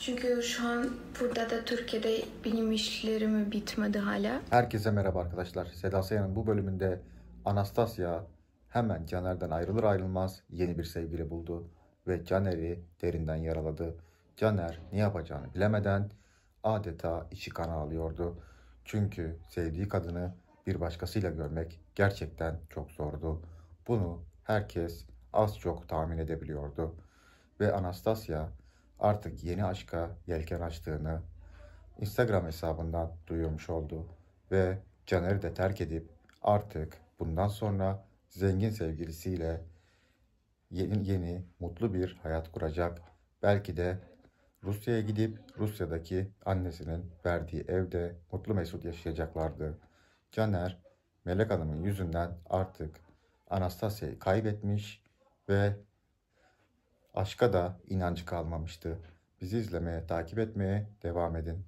Çünkü şu an burada da Türkiye'de benim işlerimi bitmedi hala. Herkese merhaba arkadaşlar. Seda Sayan'ın bu bölümünde Anastasia hemen Caner'den ayrılır ayrılmaz yeni bir sevgili buldu ve Caner'i derinden yaraladı. Caner ne yapacağını bilemeden adeta içi kana alıyordu. Çünkü sevdiği kadını bir başkasıyla görmek gerçekten çok zordu. Bunu herkes az çok tahmin edebiliyordu. Ve Anastasia artık yeni aşka yelken açtığını Instagram hesabından duyurmuş oldu ve Caner'i de terk edip artık bundan sonra zengin sevgilisiyle yeni yeni mutlu bir hayat kuracak. Belki de Rusya'ya gidip Rusya'daki annesinin verdiği evde mutlu mesut yaşayacaklardı. Caner, Melek Hanım'ın yüzünden artık Anastasya'yı kaybetmiş ve Aşka da inancı kalmamıştı. Bizi izlemeye, takip etmeye devam edin.